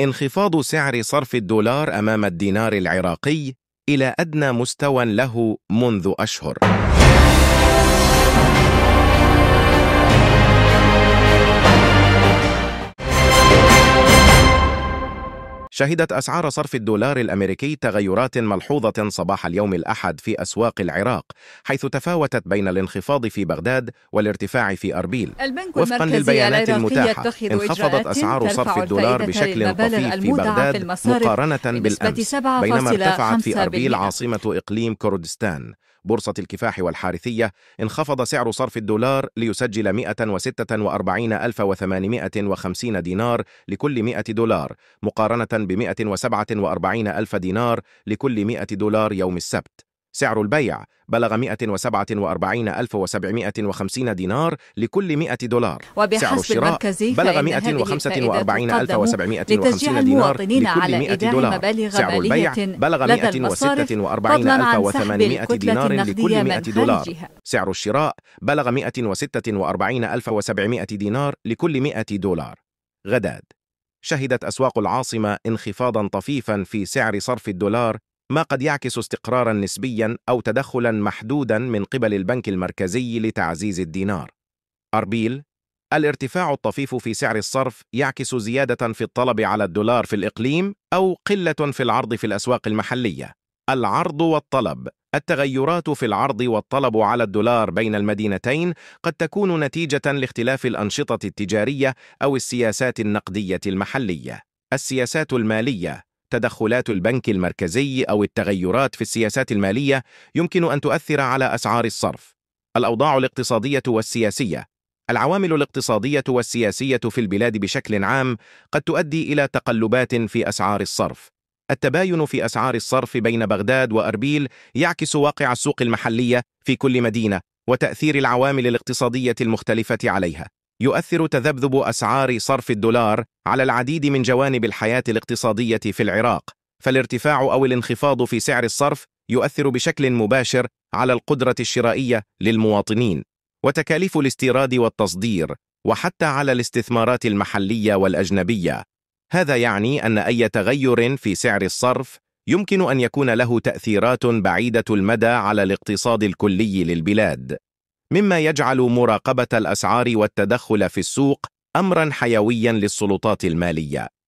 انخفاض سعر صرف الدولار أمام الدينار العراقي إلى أدنى مستوى له منذ أشهر شهدت أسعار صرف الدولار الأمريكي تغيرات ملحوظة صباح اليوم الأحد في أسواق العراق حيث تفاوتت بين الانخفاض في بغداد والارتفاع في أربيل البنك وفقا للبيانات المتاحة انخفضت أسعار صرف الدولار بشكل طفيف في بغداد مقارنة بالأمس بينما ارتفعت في أربيل عاصمة إقليم كردستان بورصة الكفاح والحارثية انخفض سعر صرف الدولار ليسجل 146850 دينار لكل 100 دولار مقارنة ب 147000 دينار لكل 100 دولار يوم السبت سعر البيع بلغ 147750 دينار لكل 100 دولار وبحسب سعر الشراء بلغ 145750 دينار لكل 100 دولار سعر البيع بلغ 146800 دينار لكل 100 دولار سعر الشراء بلغ 146700 دينار لكل 100 دولار غداد شهدت أسواق العاصمة انخفاضا طفيفا في سعر صرف الدولار ما قد يعكس استقرارا نسبيا أو تدخلا محدودا من قبل البنك المركزي لتعزيز الدينار أربيل الارتفاع الطفيف في سعر الصرف يعكس زيادة في الطلب على الدولار في الإقليم أو قلة في العرض في الأسواق المحلية العرض والطلب التغيرات في العرض والطلب على الدولار بين المدينتين قد تكون نتيجة لاختلاف الأنشطة التجارية أو السياسات النقدية المحلية السياسات المالية تدخلات البنك المركزي أو التغيرات في السياسات المالية يمكن أن تؤثر على أسعار الصرف الأوضاع الاقتصادية والسياسية العوامل الاقتصادية والسياسية في البلاد بشكل عام قد تؤدي إلى تقلبات في أسعار الصرف التباين في أسعار الصرف بين بغداد وأربيل يعكس واقع السوق المحلية في كل مدينة وتأثير العوامل الاقتصادية المختلفة عليها يؤثر تذبذب أسعار صرف الدولار على العديد من جوانب الحياة الاقتصادية في العراق فالارتفاع أو الانخفاض في سعر الصرف يؤثر بشكل مباشر على القدرة الشرائية للمواطنين وتكاليف الاستيراد والتصدير وحتى على الاستثمارات المحلية والأجنبية هذا يعني أن أي تغير في سعر الصرف يمكن أن يكون له تأثيرات بعيدة المدى على الاقتصاد الكلي للبلاد مما يجعل مراقبة الأسعار والتدخل في السوق أمرا حيويا للسلطات المالية